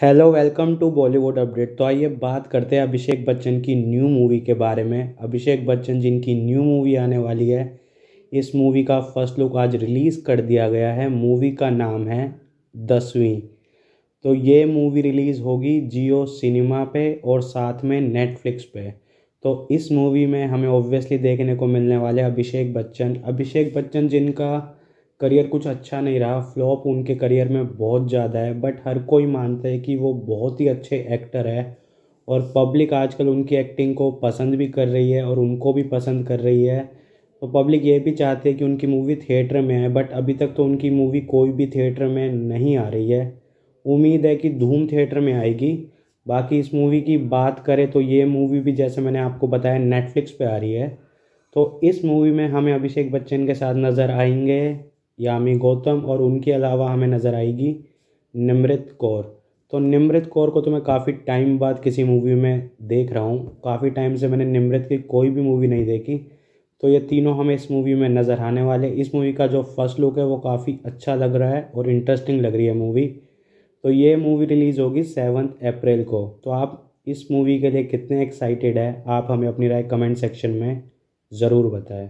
hello welcome to Bollywood update तो आइए बात करते हैं अभिषेक बच्चन की न्यू मूवी के बारे में अभिषेक बच्चन जिनकी न्यू मूवी आने वाली है इस मूवी का फर्स्ट लुक आज रिलीज़ कर दिया गया है मूवी का नाम है दसवीं तो ये मूवी रिलीज़ होगी जियो सिनेमा पे और साथ में नेटफ्लिक्स पे तो इस मूवी में हमें ऑब्वियसली देखने को मिलने वाले अभिषेक बच्चन अभिषेक बच्चन जिनका करियर कुछ अच्छा नहीं रहा फ्लॉप उनके करियर में बहुत ज़्यादा है बट हर कोई मानता है कि वो बहुत ही अच्छे एक्टर है और पब्लिक आजकल उनकी एक्टिंग को पसंद भी कर रही है और उनको भी पसंद कर रही है तो पब्लिक ये भी चाहते हैं कि उनकी मूवी थिएटर में आए बट अभी तक तो उनकी मूवी कोई भी थिएटर में नहीं आ रही है उम्मीद है कि धूम थिएटर में आएगी बाकी इस मूवी की बात करें तो ये मूवी भी जैसे मैंने आपको बताया नेटफ्लिक्स पे आ रही है तो इस मूवी में हमें अभिषेक बच्चन के साथ नज़र आएंगे यामी गौतम और उनके अलावा हमें नज़र आएगी निमृत कौर तो निमृत कौर को तो मैं काफ़ी टाइम बाद किसी मूवी में देख रहा हूँ काफ़ी टाइम से मैंने निमृत की कोई भी मूवी नहीं देखी तो ये तीनों हमें इस मूवी में नज़र आने वाले इस मूवी का जो फर्स्ट लुक है वो काफ़ी अच्छा लग रहा है और इंटरेस्टिंग लग रही है मूवी तो ये मूवी रिलीज़ होगी सेवन्थ अप्रैल को तो आप इस मूवी के लिए कितने एक्साइटेड है आप हमें अपनी राय कमेंट सेक्शन में ज़रूर बताएं